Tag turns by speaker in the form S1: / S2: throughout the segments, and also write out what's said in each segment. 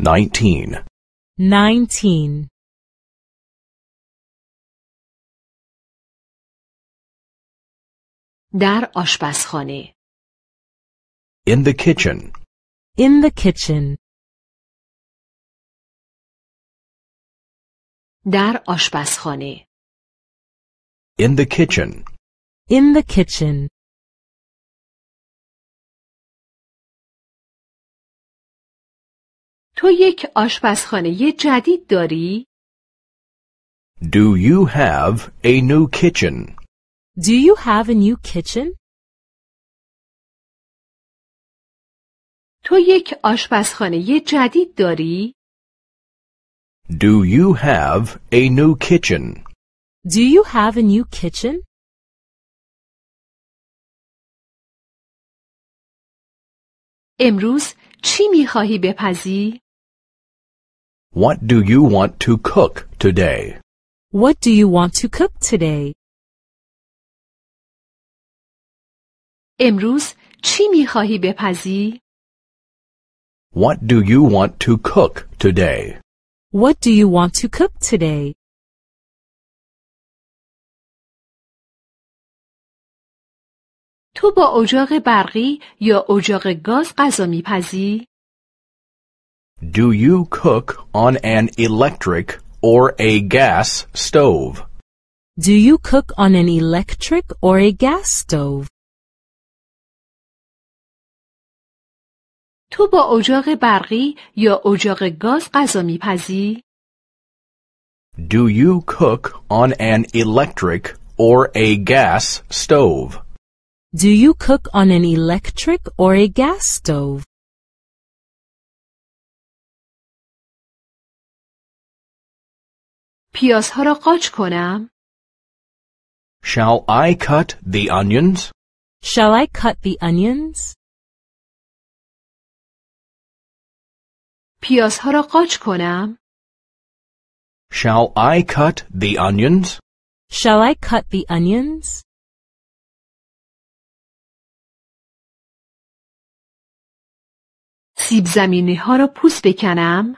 S1: Nineteen. Nineteen. در آشپزخانه in the kitchen in the kitchen in the kitchen in the kitchen تو یک آشپزخانه جدید داری؟
S2: Do you have a new kitchen?
S1: Do you have a new kitchen? تو یک آشپزخانه جدید داری؟ Do you have a new kitchen? Do you have a new kitchen? امروز چی میخواهی بپزی؟ What do you want to cook today? What do you want to cook today? امروز چی میخواهی بپزی؟
S2: What do you want to cook today?
S1: What do you want to cook today? تو با اجاق برقی یا اجاق گاز غذا میپزی؟
S2: do you cook on an electric or a gas stove?
S1: Do you cook on an electric or a gas stove? تو با اجاق برقی یا اجاق گاز غذا میپزی؟
S2: Do you cook on an electric or a gas stove? Do you cook
S1: on an electric or a gas stove? پیازها را قاچ کنم؟ Shall I cut the onions? Shall I cut the onions? پیازها را قاچ کنم؟ Shall I cut the onions? Shall I cut the onions? سیب زمینی ها را پوست بکنم؟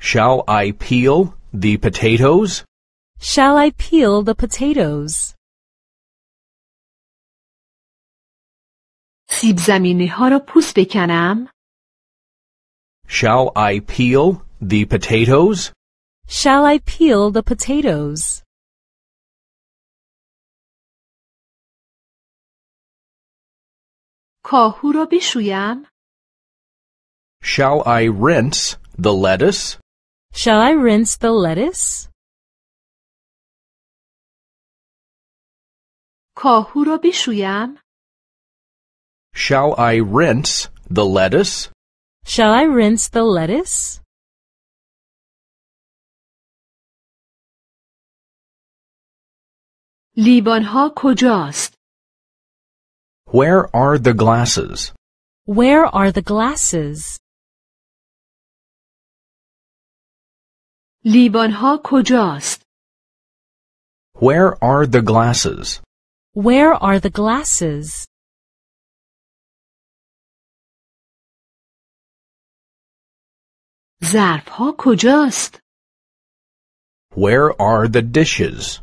S1: Shall I peel the potatoes? Shall I peel the potatoes? سیب زمینی ها را پوست بکنم؟
S2: Shall I peel the potatoes?
S1: Shall I peel the potatoes? کاهو را بشویم؟
S2: Shall I rinse the lettuce?
S1: Shall I rinse the lettuce? کاهو را بشویم؟ Shall I rinse the lettuce? Shall I rinse the lettuce? لیوانها کجاست؟ Where are the glasses? Where are the glasses? لیوانها کجاست؟ Where are the glasses? Where are the glasses? ظرفها کجاست؟ Where are the dishes?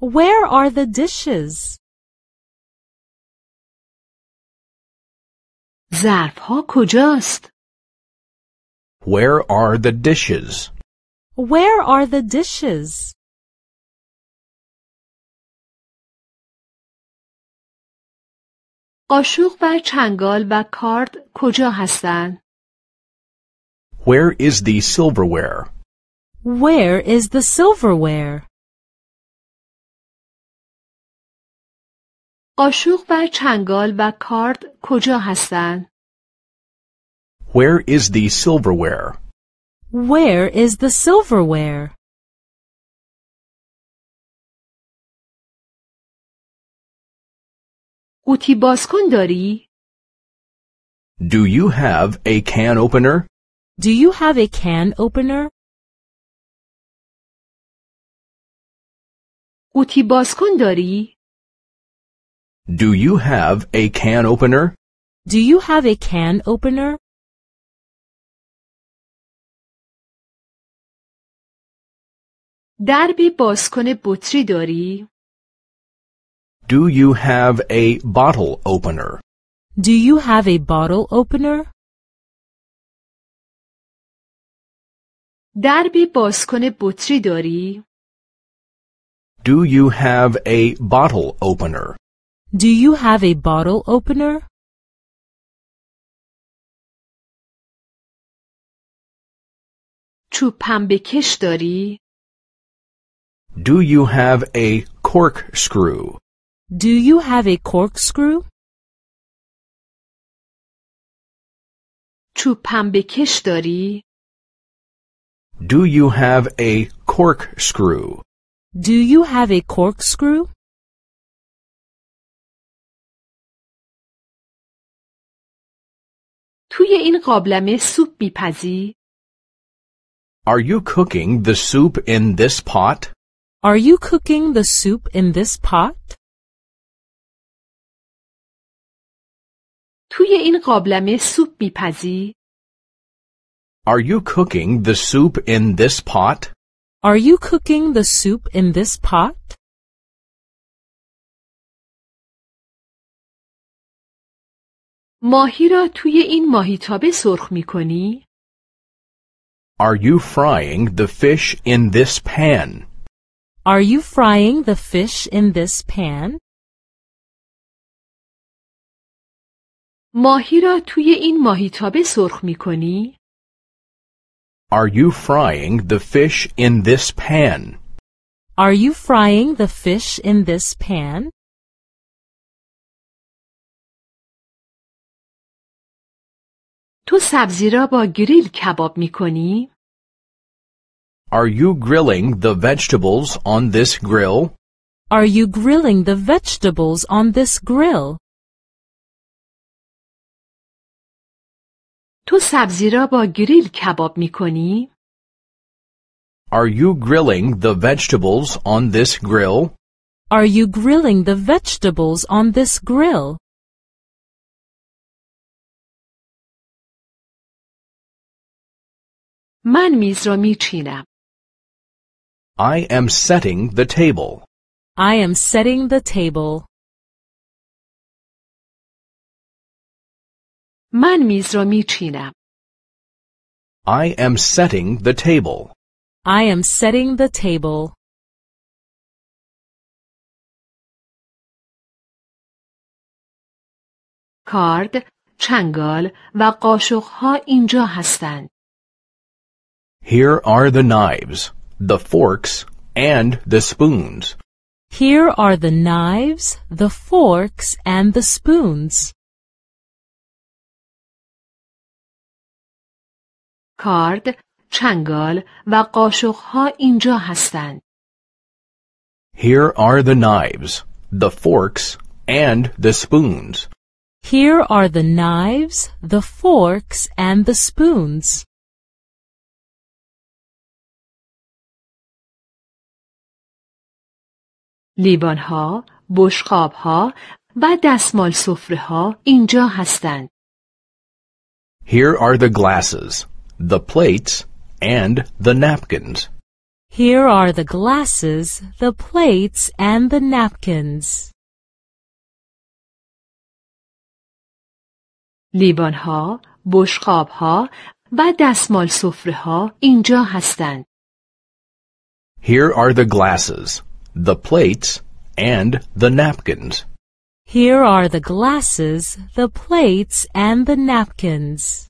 S1: Where are the dishes? ظرفها کجاست؟ Where are the dishes? Where are the dishes? قاشق و چنگال و کارد کجا هستند؟
S2: Where is the silverware?
S1: Where is the silverware? قاشق و چنگال و کارد کجا هستند؟
S2: Where is the silverware?
S1: Where is the silverware? قوطی بازکن داری؟ Do you have a can opener? Do you have a can opener? قوطی بازکن داری؟ Do you have a can opener? Do you have a can opener? دربی بازکن بطری داری؟
S2: Do you have a bottle opener?
S1: Do you have a bottle opener? دربی بازکن بطری داری؟ Do you have a bottle opener? Do you have a bottle opener? چوب پنبه کش داری؟
S2: do you have a corkscrew?
S1: Do you have a corkscrew? چوب پنبه داری؟ Do you have a corkscrew? Do you have a corkscrew? توی این قابلمه سوپ میپزی؟
S2: Are you cooking the soup in this pot?
S1: Are you cooking the soup in this pot? توی این قابلمه سوپ میپزی؟
S2: Are you cooking the soup in this pot?
S1: Are you cooking the soup in this pot? ماهی را توی این ماهیتابه سرخ میکنی؟
S2: Are you frying the fish in this pan?
S3: Are you frying the fish in this pan? ماهی را توی این ماهیتابه سرخ می
S2: Are you frying the fish in this pan?
S1: Are you frying the fish in this pan? تو سبزی را با گریل کباب می
S2: are you grilling the vegetables on this grill?
S1: Are you grilling the vegetables on this grill? تو سبزی را با گریل کباب می‌کنی؟
S2: Are you grilling the vegetables on this grill?
S1: Are you grilling the vegetables on this grill? من میز را می‌چینم. I am setting the table. I am setting the table. من میز میچینم. I am setting the table. I am setting the table. کارد، چنگال و قاشقها اینجا هستند.
S2: Here are the knives, the forks, and the spoons.
S1: Here are the knives, the forks, and the spoons. کارد، چنگال و قاشقها اینجا هستند.
S2: Here are the knives, the forks, and the spoons.
S1: Here are the knives, the forks, and the spoons. لیوانها، بشقابها و دستمال
S3: سفره ها اینجا هستند.
S2: Here are the glasses, the plates and the napkins.
S3: Here are the glasses,
S1: the plates and the napkins. لیوانها، بشقابها و
S3: دستمال سفره ها اینجا هستند.
S2: Here are the glasses, the plates, and the napkins.
S3: Here are the
S1: glasses, the plates, and the napkins.